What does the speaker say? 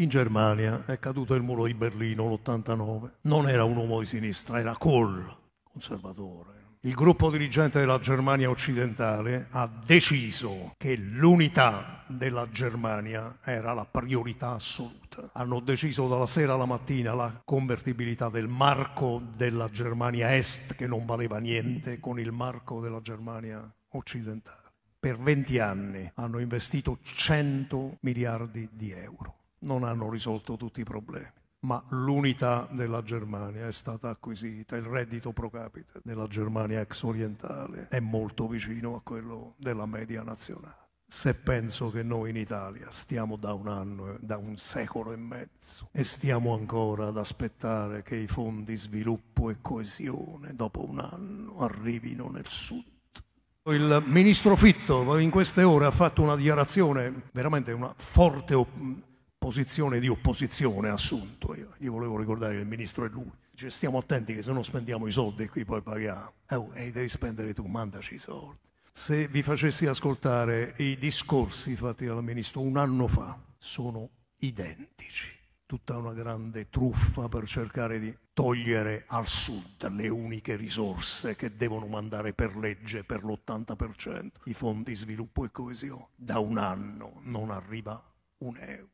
In Germania è caduto il muro di Berlino l'89. Non era un uomo di sinistra, era Kohl, conservatore. Il gruppo dirigente della Germania occidentale ha deciso che l'unità della Germania era la priorità assoluta. Hanno deciso dalla sera alla mattina la convertibilità del marco della Germania Est, che non valeva niente, con il marco della Germania occidentale. Per 20 anni hanno investito 100 miliardi di euro non hanno risolto tutti i problemi, ma l'unità della Germania è stata acquisita, il reddito pro capite della Germania ex orientale è molto vicino a quello della media nazionale. Se penso che noi in Italia stiamo da un anno, da un secolo e mezzo e stiamo ancora ad aspettare che i fondi sviluppo e coesione dopo un anno arrivino nel sud il ministro Fitto in queste ore ha fatto una dichiarazione veramente una forte posizione di opposizione assunto. Io gli volevo ricordare che il ministro è lui. Dice, stiamo attenti che se no spendiamo i soldi e qui poi paghiamo. Eh, oh, e devi spendere tu, mandaci i soldi. Se vi facessi ascoltare i discorsi fatti dal ministro un anno fa, sono identici. Tutta una grande truffa per cercare di togliere al sud le uniche risorse che devono mandare per legge per l'80%, i fondi sviluppo e coesione. Da un anno non arriva un euro.